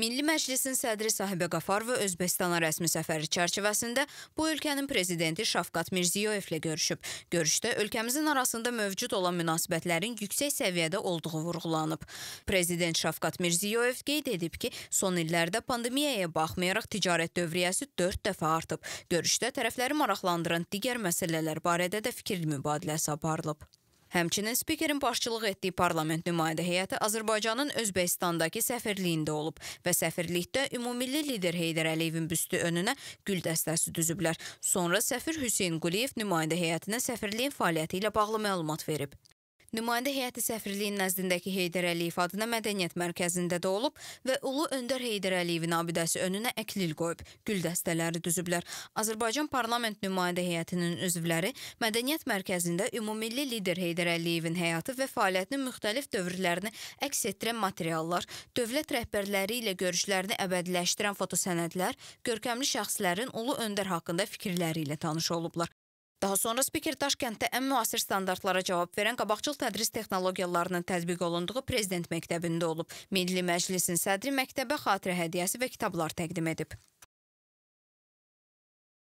Milli Məclisin sədri Sahibə Qafarova Özbəkistana rəsmi səfəri çərçivəsində bu ölkənin prezidenti Şafqat Mirziyoyevlə görüşüb. Görüşdə ölkəmizin arasında mövcud olan münasibətlərin yüksək səviyyədə olduğu vurğulanıb. Prezident Şafqat Mirziyoyev qeyd edib ki, son illərdə pandemiyaya baxmayaraq ticarət dövriyyəsi 4 dəfə artıb. Görüşdə tərəfləri maraqlandıran digər məsələlər barədə də fikir mübadiləsi aparılıb. Həmçinin spikerin başçılıq etdiyi parlament nümayəndə heyəti Azərbaycanın Özbəkistandakı səfirliyində olub və səfirlikdə ümummilli lider Heydər Əliyevin büstü önünə gül dəstəsi düzüblər. Sonra səfir Hüseyn Quliyev nümayəndə heyətinə səfirliyin fəaliyyəti ilə bağlı məlumat verib. Nümayəndə heyəti səfirliyin nəzdindəki Heydər Əliyev adına mədəniyyət mərkəzində də olub və Ulu Öndər Heydər Əliyevin abidəsi önünə əklil qoyub, gül dəstələri düzüblər. Azərbaycan Parlament nümayəndə heyətinin üzvləri mədəniyyət mərkəzində ümummilli lider Heydər Əliyevin həyatı və fəaliyyətinin müxtəlif dövrlərini əks etdirən materiallar, dövlət rəhbərləri ilə görüşlərini əbədiləşdirən fotosənədlər, görkəmli şəxslərin Ulu Öndər haqqında fikirləri ilə tanış olublar. Daha sonra spiker Daşkənddə ən müasir standartlara cavab verən qabaqcıl tədris texnologiyalarının tətbiq olunduğu Prezident məktəbində olub. Milli Məclisin sədri məktəbə xatirə hədiyyəsi və kitablar təqdim edib.